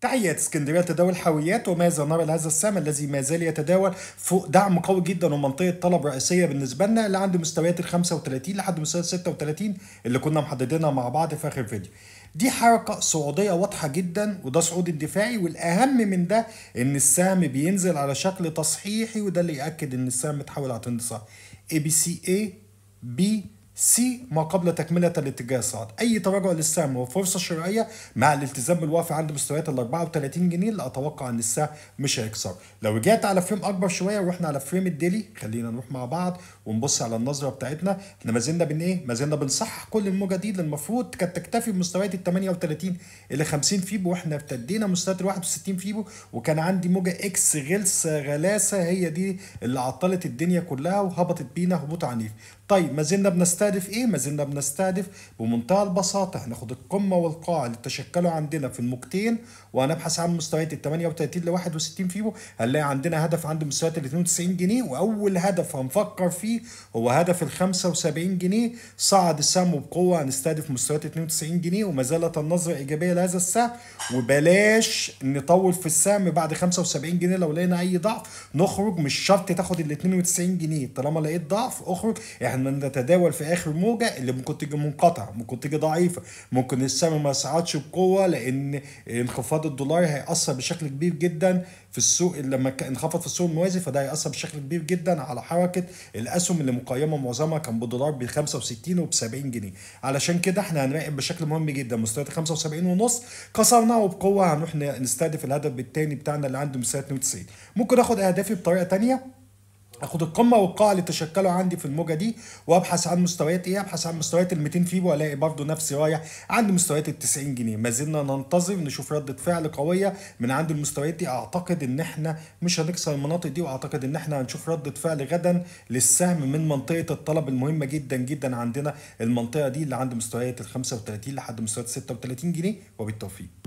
تحيات اسكندريه لتداول الحاويات وماذا نرى لهذا السهم الذي ما زال يتداول فوق دعم قوي جدا ومنطقه طلب رئيسيه بالنسبه لنا اللي عند مستويات ال 35 لحد مستويات 36 اللي كنا محددينها مع بعض في اخر فيديو. دي حركه صعوديه واضحه جدا وده صعود الدفاعي والاهم من ده ان السهم بينزل على شكل تصحيحي وده اللي ياكد ان السهم متحول على صح. اي بي سي اي بي سي ما قبل تكملة الاتجاه الصاعد أي تراجع للسهم هو فرصة شرائية مع الالتزام بالوقف عند مستويات ال 34 جنيه اللي أتوقع إن السهم مش هيكسر لو رجعت على فريم أكبر شوية ورحنا على فريم الديلي خلينا نروح مع بعض ونبص على النظرة بتاعتنا احنا ما زلنا بن إيه ما زلنا بنصحح كل الموجة دي اللي المفروض كانت تكتفي بمستويات ال 38 إلى 50 فيبو واحنا ابتدينا مستويات ال 61 فيبو وكان عندي موجة إكس غلسة غلاسة هي دي اللي عطلت الدنيا كلها وهبطت بينا هبوط عنيف طيب ما زلنا بنستنى بنستهدف ايه ما زلنا بنستهدف بمنتهى البساطه هناخد القمه والقاع اللي تشكلوا عندنا في الموجتين وهنبحث عن مستويات ال 38 ل 61 فيبو هنلاقي عندنا هدف عند مستويات ال 92 جنيه واول هدف هنفكر فيه هو هدف ال 75 جنيه صعد السهم بقوه هنستهدف مستويات 92 جنيه وما زالت النظره ايجابيه لهذا السهم وبلاش نطول في السهم بعد 75 جنيه لو لقينا اي ضعف نخرج مش شرط تاخد ال 92 جنيه طالما لقيت ضعف اخرج احنا نتداول في اخر اخر موجه اللي ممكن تيجي منقطعه ممكن تيجي ضعيفه ممكن السهم ما يصعدش بقوه لان انخفاض الدولار هياثر بشكل كبير جدا في السوق لما انخفض في السوق الموازي فده هياثر بشكل كبير جدا على حركه الاسهم اللي مقيمه معظمها كان بدولار ب 65 وب 70 جنيه علشان كده احنا هنراقب بشكل مهم جدا مستويات 75 ونص كسرنا وبقوه هنروح نستهدف الهدف الثاني بتاعنا اللي عنده مستويات 92 ممكن اخد اهدافي بطريقه ثانيه اخد القمه والقاع اللي تشكلوا عندي في الموجه دي وابحث عن مستويات ايه ابحث عن مستويات ال 200 فيبو الاقي برضو نفسي رايح عند مستويات ال 90 جنيه ما زلنا ننتظر نشوف رده فعل قويه من عند المستويات دي اعتقد ان احنا مش هنكسر المناطق دي واعتقد ان احنا هنشوف رده فعل غدا للسهم من منطقه الطلب المهمه جدا جدا عندنا المنطقه دي اللي عند مستويات ال 35 لحد مستويات 36 جنيه وبالتوفيق